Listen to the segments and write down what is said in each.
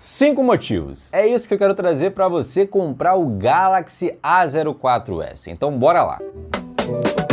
Cinco motivos. É isso que eu quero trazer para você comprar o Galaxy A04s. Então bora lá. Música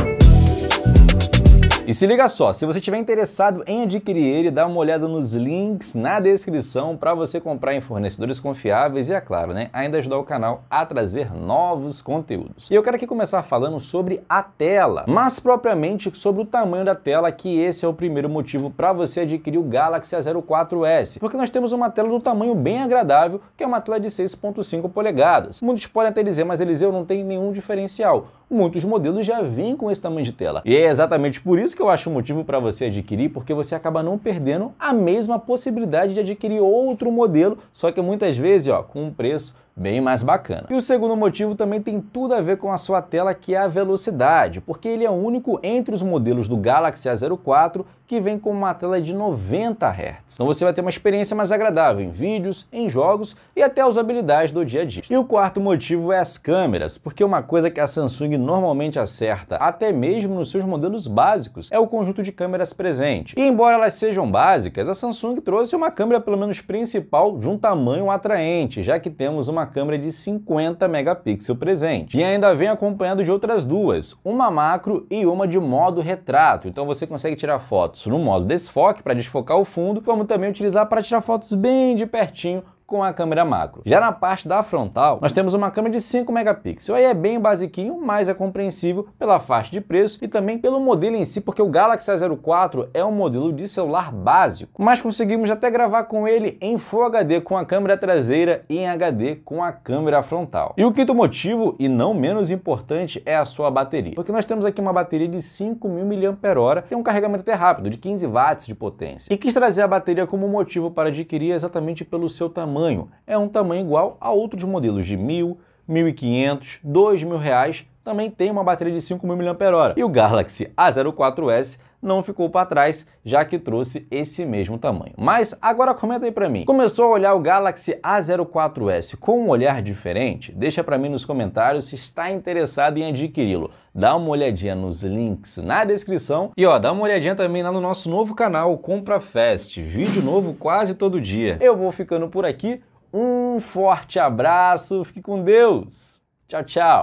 e se liga só, se você estiver interessado em adquirir ele, dá uma olhada nos links na descrição para você comprar em fornecedores confiáveis e, é claro, né, ainda ajudar o canal a trazer novos conteúdos. E eu quero aqui começar falando sobre a tela, mas propriamente sobre o tamanho da tela, que esse é o primeiro motivo para você adquirir o Galaxy A04s, porque nós temos uma tela do tamanho bem agradável, que é uma tela de 6.5 polegadas. Muitos podem até dizer, mas Eliseu não tem nenhum diferencial. Muitos modelos já vêm com esse tamanho de tela. E é exatamente por isso que que eu acho um motivo para você adquirir, porque você acaba não perdendo a mesma possibilidade de adquirir outro modelo, só que muitas vezes ó, com um preço bem mais bacana. E o segundo motivo também tem tudo a ver com a sua tela, que é a velocidade, porque ele é o único entre os modelos do Galaxy A04 que vem com uma tela de 90 Hz. Então você vai ter uma experiência mais agradável em vídeos, em jogos e até a usabilidade do dia a dia. E o quarto motivo é as câmeras, porque uma coisa que a Samsung normalmente acerta, até mesmo nos seus modelos básicos, é o conjunto de câmeras presente. E embora elas sejam básicas, a Samsung trouxe uma câmera pelo menos principal de um tamanho atraente, já que temos uma uma câmera de 50 megapixels presente. E ainda vem acompanhado de outras duas, uma macro e uma de modo retrato. Então você consegue tirar fotos no modo desfoque para desfocar o fundo, como também utilizar para tirar fotos bem de pertinho com a câmera macro. Já na parte da frontal, nós temos uma câmera de 5 megapixels. Aí é bem basiquinho, mas é compreensível pela faixa de preço e também pelo modelo em si, porque o Galaxy A04 é um modelo de celular básico, mas conseguimos até gravar com ele em Full HD com a câmera traseira e em HD com a câmera frontal. E o quinto motivo, e não menos importante, é a sua bateria. Porque nós temos aqui uma bateria de 5.000 mAh e um carregamento até rápido, de 15 watts de potência. E quis trazer a bateria como motivo para adquirir exatamente pelo seu tamanho tamanho é um tamanho igual a outros modelos de R$ 1.000, R$ 1.500, R$ 2.000 também tem uma bateria de 5.000 mAh. E o Galaxy A04s não ficou para trás, já que trouxe esse mesmo tamanho. Mas agora comenta aí para mim. Começou a olhar o Galaxy A04s com um olhar diferente? Deixa para mim nos comentários se está interessado em adquiri-lo. Dá uma olhadinha nos links na descrição e ó, dá uma olhadinha também lá no nosso novo canal Compra Fest, vídeo novo quase todo dia. Eu vou ficando por aqui. Um forte abraço, fique com Deus. Tchau, tchau.